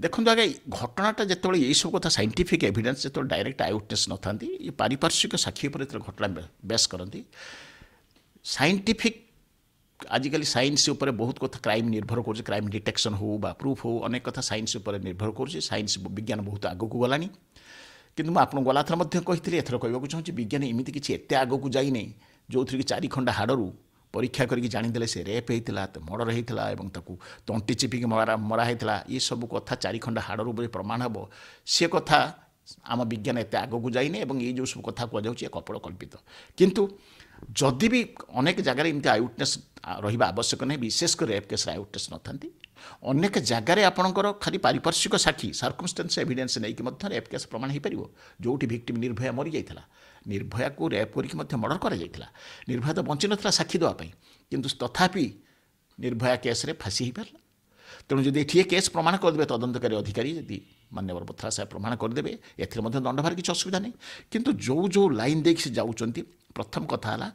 ଦେଖନ୍ତୁ ଆଜ୍ଞା ଘଟଣାଟା ଯେତେବେଳେ ଏଇସବୁ କଥା ସାଇଣ୍ଟିଫିକ୍ ଏଭିଡେନ୍ସ ଯେତେବେଳେ ଡାଇରେକ୍ଟ ଆଇ ନଥାନ୍ତି ଏ ପାରିପାର୍ଶ୍ୱିକ ସାକ୍ଷୀ ଉପରେ ଯେତେବେଳେ ଘଟଣା ବେସ୍ କରନ୍ତି ସାଇଣ୍ଟିଫିକ୍ ଆଜିକାଲି ସାଇନ୍ସ ଉପରେ ବହୁତ କଥା କ୍ରାଇମ୍ ନିର୍ଭର କରୁଛି କ୍ରାଇମ୍ ଡିଟେକ୍ସନ୍ ହେଉ ବା ପ୍ରୁଫ୍ ହେଉ ଅନେକ କଥା ସାଇନ୍ସ ଉପରେ ନିର୍ଭର କରୁଛି ସାଇନ୍ସ ବିଜ୍ଞାନ ବହୁତ ଆଗକୁ ଗଲାଣି କିନ୍ତୁ ମୁଁ ଆପଣଙ୍କୁ ଗଲାଥର ମଧ୍ୟ କହିଥିଲି ଏଥର କହିବାକୁ ଚାହୁଁଛି ବିଜ୍ଞାନ ଏମିତି କିଛି ଏତେ ଆଗକୁ ଯାଇନି ଯେଉଁଥିରେ କି ଚାରିଖଣ୍ଡ ହାଡ଼ରୁ ପରୀକ୍ଷା କରିକି ଜାଣିଦେଲେ ସେ ରେପ୍ ହେଇଥିଲା ମର୍ଡ଼ର ହେଇଥିଲା ଏବଂ ତାକୁ ତଣ୍ଟି ଚିପିକି ମରା ମରା ହେଇଥିଲା ଏସବୁ କଥା ଚାରିଖଣ୍ଡ ରୂପରେ ପ୍ରମାଣ ହେବ ସେ କଥା ଆମ ବିଜ୍ଞାନ ଏତେ ଆଗକୁ ଯାଇନି ଏବଂ ଏଇ ଯେଉଁ ସବୁ କଥା କୁହାଯାଉଛି କପୋଳ କଳ୍ପିତ କିନ୍ତୁ ଯଦି ବି ଅନେକ ଜାଗାରେ ଏମିତି ଆଇ ୱିଟନେସ୍ ରହିବା ଆବଶ୍ୟକ ନାହିଁ ବିଶେଷ କରି ରେପ୍ କେସ୍ରେ ଆଇ ୱିଟନେସ୍ ନଥାନ୍ତି ଅନେକ ଜାଗାରେ ଆପଣଙ୍କର ଖାଲି ପାରିପାର୍ଶ୍ୱିକ ସାକ୍ଷୀ ସାର୍କମଷ୍ଟାନ୍ସ ଏଭିଡେନ୍ସ ନେଇକି ମଧ୍ୟ ରେପ୍ କେସ୍ ପ୍ରମାଣ ହୋଇପାରିବ ଯେଉଁଠି ଭିକ୍ଟିମ୍ ନିର୍ଭୟା ମରିଯାଇଥିଲା ନିର୍ଭୟାକୁ ରେପ୍ କରିକି ମଧ୍ୟ ମର୍ଡ଼ର କରାଯାଇଥିଲା ନିର୍ଭୟା ତ ବଞ୍ଚିନଥିଲା ସାକ୍ଷୀ ଦେବା ପାଇଁ କିନ୍ତୁ ତଥାପି ନିର୍ଭୟା କେସ୍ରେ ଫାଶୀ ହୋଇପାରିଲା ତେଣୁ ଯଦି ଏଠି ଏ କେସ୍ ପ୍ରମାଣ କରିଦେବେ ତଦନ୍ତକାରୀ ଅଧିକାରୀ ଯଦି ମାନ୍ୟବର ପଥରା ସାହେବ ପ୍ରମାଣ କରିଦେବେ ଏଥିରେ ମଧ୍ୟ ଦଣ୍ଡ ଭାର କିଛି ଅସୁବିଧା ନାହିଁ କିନ୍ତୁ ଯେଉଁ ଯେଉଁ ଲାଇନ୍ ଦେଇକି ସେ ଯାଉଛନ୍ତି ପ୍ରଥମ କଥା ହେଲା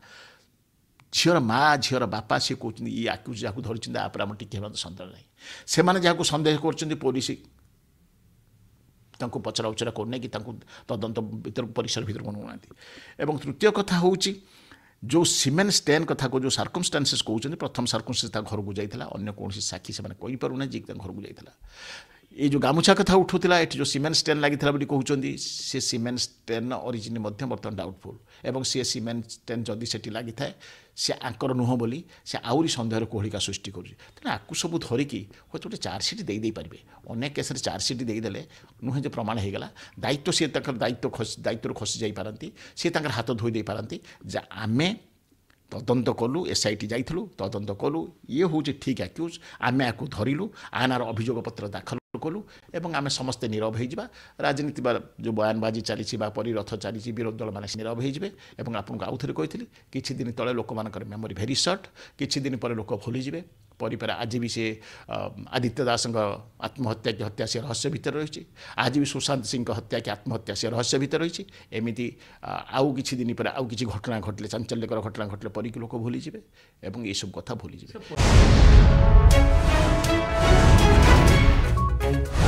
ଝିଅର ମା ଝିଅର ବାପା ସେ କହୁଛନ୍ତି ଇଏ ଆକୁ ଯାହାକୁ ଧରିଛନ୍ତି ଆ ଉପରେ ଆମର ଟିକିଏ ମଧ୍ୟ ସନ୍ଦେହ ନାହିଁ ସେମାନେ ଯାହାକୁ ସନ୍ଦେହ କରୁଛନ୍ତି ପୋଲିସ ତାଙ୍କୁ ପଚରା ଉଚରା କରୁନାହିଁ କି ତାଙ୍କୁ ତଦନ୍ତ ଭିତର ପରିସର ଭିତରକୁ ନେଉନାହାନ୍ତି ଏବଂ ତୃତୀୟ କଥା ହେଉଛି ଯେଉଁ ସିମେନ୍ ଷ୍ଟେନ୍ କଥା ଯେଉଁ ସାର୍କମଷ୍ଟାନ୍ସେସ୍ କହୁଛନ୍ତି ପ୍ରଥମ ସାର୍କମଷ୍ଟାନ୍ସ ତା ଘରକୁ ଯାଇଥିଲା ଅନ୍ୟ କୌଣସି ସାକ୍ଷୀ ସେମାନେ କହିପାରୁନାହିଁ ଯିଏକି ତାଙ୍କ ଘରକୁ ଯାଇଥିଲା ଏ ଯେଉଁ ଗାମୁଛା କଥା ଉଠୁଥିଲା ଏଠି ଯେଉଁ ସିମେଣ୍ଟ ଷ୍ଟେନ୍ ଲାଗିଥିଲା ବୋଲି କହୁଛନ୍ତି ସେ ସିମେଣ୍ଟ ଷ୍ଟେନ୍ର ଅରିଜିନ୍ ମଧ୍ୟ ବର୍ତ୍ତମାନ ଡାଉଟଫୁଲ୍ ଏବଂ ସେ ସିମେଣ୍ଟ ଷ୍ଟେନ୍ ଯଦି ସେଠି ଲାଗିଥାଏ ସେ ଆଙ୍କର ନୁହଁ ବୋଲି ସେ ଆହୁରି ସନ୍ଦେହର କୋହଳିକା ସୃଷ୍ଟି କରୁଛି ତେଣୁ ଆକୁ ସବୁ ଧରିକି ହୁଏତ ଗୋଟେ ଚାର୍ଜସିଟ୍ ଦେଇ ଦେଇପାରିବେ ଅନେକ କେସରେ ଚାର୍ଜସିଟ୍ ଦେଇଦେଲେ ନୁହେଁ ଯେ ପ୍ରମାଣ ହେଇଗଲା ଦାୟିତ୍ୱ ସିଏ ତାଙ୍କର ଦାୟିତ୍ୱ ଖସି ଦାୟିତ୍ୱରୁ ଖସି ଯାଇପାରନ୍ତି ସିଏ ତାଙ୍କର ହାତ ଧୋଇ ଦେଇପାରନ୍ତି ଯେ ଆମେ তদন্ত কলু এসআইটি যাইলু তদন্ত কলু ইয়ে হচ্ছে ঠিক আক্ୟୁଜ୍ আমি একু ধরিলু আনার অভিযোগপত্র দাখল কলু এবং আমি সমস্তে নীরব হয়ে যা রাজনীতি বা যে বয়ানবাজি চালিছি বা পরিরথ চালিছি বিরোধী দল মানে নীরব হয়ে যাবে এবং আপনার আউথরে কে কিছুদিন তলে লোক মেমোরি ভেরি সর্ট কিছুদিন পরে লোক ভুলে যাবে পরিবার আজি বি সে আদিত্য দাসঙ্ আত্মহত্যা কি হত্যা সে রহস্য ভিতরে রয়েছে আজি বি সুশান্ত সিং হত্যা কি আত্মহত্যা সে রহস্য ভিতরে রয়েছে এমিতি আউ কিছু দিন পরে আউ কিছু ঘটনা ঘটলে চাঞ্চল্যকর ঘটনা ঘটলে পরিক লোক ভুলে যাবে এবং এইসব কথা ভুলে যাবে